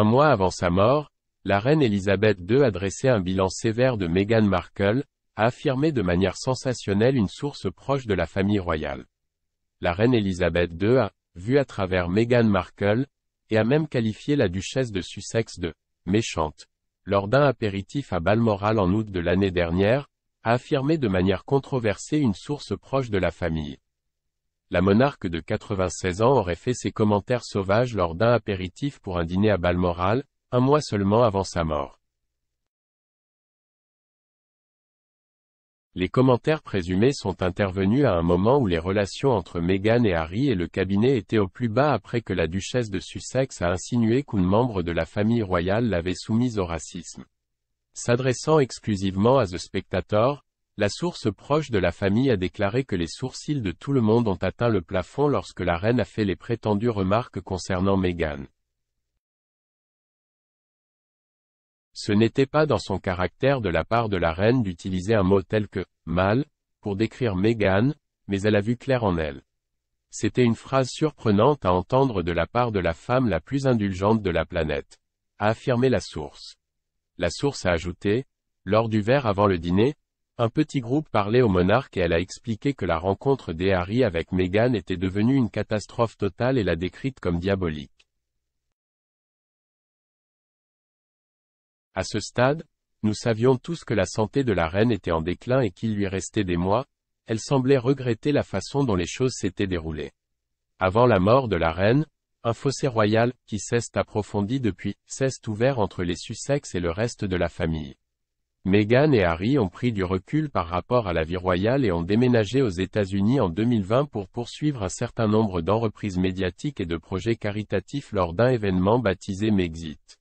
Un mois avant sa mort, la reine Elisabeth II a dressé un bilan sévère de Meghan Markle, a affirmé de manière sensationnelle une source proche de la famille royale. La reine Elisabeth II a, vu à travers Meghan Markle, et a même qualifié la duchesse de Sussex de « méchante ». Lors d'un apéritif à Balmoral en août de l'année dernière, a affirmé de manière controversée une source proche de la famille la monarque de 96 ans aurait fait ses commentaires sauvages lors d'un apéritif pour un dîner à Balmoral, un mois seulement avant sa mort. Les commentaires présumés sont intervenus à un moment où les relations entre Meghan et Harry et le cabinet étaient au plus bas après que la duchesse de Sussex a insinué qu'une membre de la famille royale l'avait soumise au racisme. S'adressant exclusivement à The Spectator, la source proche de la famille a déclaré que les sourcils de tout le monde ont atteint le plafond lorsque la reine a fait les prétendues remarques concernant Meghan. Ce n'était pas dans son caractère de la part de la reine d'utiliser un mot tel que « mal » pour décrire Meghan, mais elle a vu clair en elle. C'était une phrase surprenante à entendre de la part de la femme la plus indulgente de la planète. A affirmé la source. La source a ajouté, lors du verre avant le dîner, un petit groupe parlait au monarque et elle a expliqué que la rencontre d'Ehari avec Meghan était devenue une catastrophe totale et l'a décrite comme diabolique. À ce stade, nous savions tous que la santé de la reine était en déclin et qu'il lui restait des mois, elle semblait regretter la façon dont les choses s'étaient déroulées. Avant la mort de la reine, un fossé royal, qui s'est approfondi depuis, s'est ouvert entre les Sussex et le reste de la famille. Meghan et Harry ont pris du recul par rapport à la vie royale et ont déménagé aux États-Unis en 2020 pour poursuivre un certain nombre d'entreprises médiatiques et de projets caritatifs lors d'un événement baptisé Mexit.